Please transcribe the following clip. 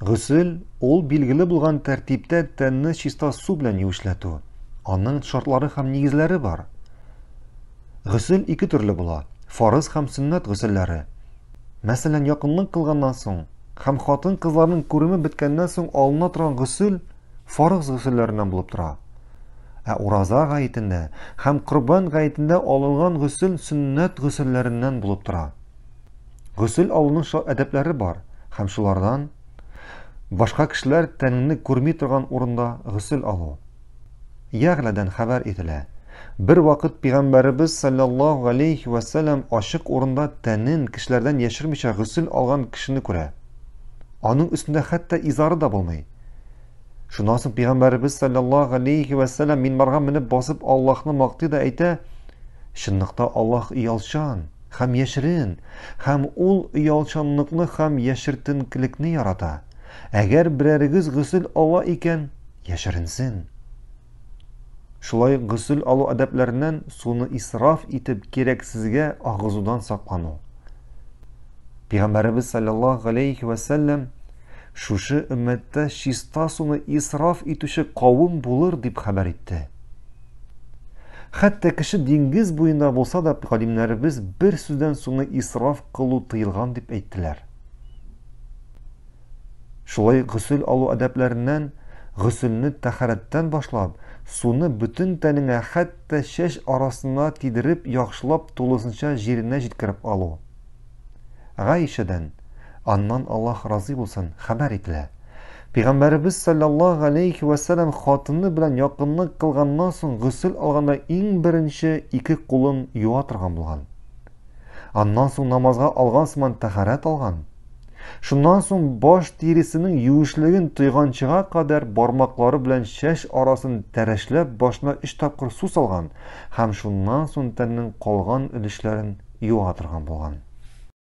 Гусел ул билгеле булган тәртиптә тәнне чиста су белән юышлату. Аның шартлары һәм нигезләре бар. Гусел ике төрле була: фарз һәм sünнәт гуселләре. Мәсәлән, якынлык кылганнан соң, һәм хатын кызларның күреме беткәннән соң алына торган гусел фарз гуселләреннән булып тора. Ә ураза гаетендә һәм курбан гаетендә алынган гусел sünнәт гуселләреннән булып тора. Гусел алуның шул әдәпләре бар. Һәм шулардан башка кешеләр тәнеңне күрми торган урында гысыл алу. Ягъладан хабар ителә. Бер вакыт пәйгамбәрбез саллаллаһу алейхи ва салам ашык урында тәнен кешеләрдән яшермичә гысыл алган кешене күрә. Аның үстендә хәтта изары да булмый. Шуннан соң пәйгамбәрбез саллаллаһу алейхи ва салам минбарга менеп басып Аллаһны мактый да әйтә: "Шынлыкта Аллаһ иялшан, һәм яшерин, һәм ул иялшанлыкны һәм яшертенкелекне ярата әгәр берәрегез гысыл ала икән, яшеренсен. Шулай ғысыл алу әдәпләреннән суны исраф итеп кирәксезгә агызудан саклану. Пәйгамбәрбез саллаллаһу алейхи ва сәллям шушы өмәттә шиста суны исраф итүче кавым булыр дип хәбәр итте. Хәтта кеше диңгез буенда булса да, галимнәребез бер сүздән суны исраф кылу тыелган дип әйттеләр. Шулай ғүсіл алу әдәпләреннән ғүсілні тәхәрәттән башлап, суны бүтін тәнеңә хәтта шеш арасына тидіріп яхшылап тулысынша жеріне жеткіріп алу. Гайшадан, аннан Аллаһ разый болсын хәбәр ителә. пайғамбарыбыз саллаллаһу алейхи ва сәллям хатыны белән якынлык кылганнан соң гүсел алғанда иң беренче ике кулын юа торган булган. Аннан соң намазга алган сыман тәһарәт алған Шуннан соң баш терісінің юешлеген тұйғаншыға қадар бармақлары белән шәш арасын тәрәшләп башына үш тапқыр су салған, һәм шуннан соң тәннің қалған өлешләрен юа болған. болған.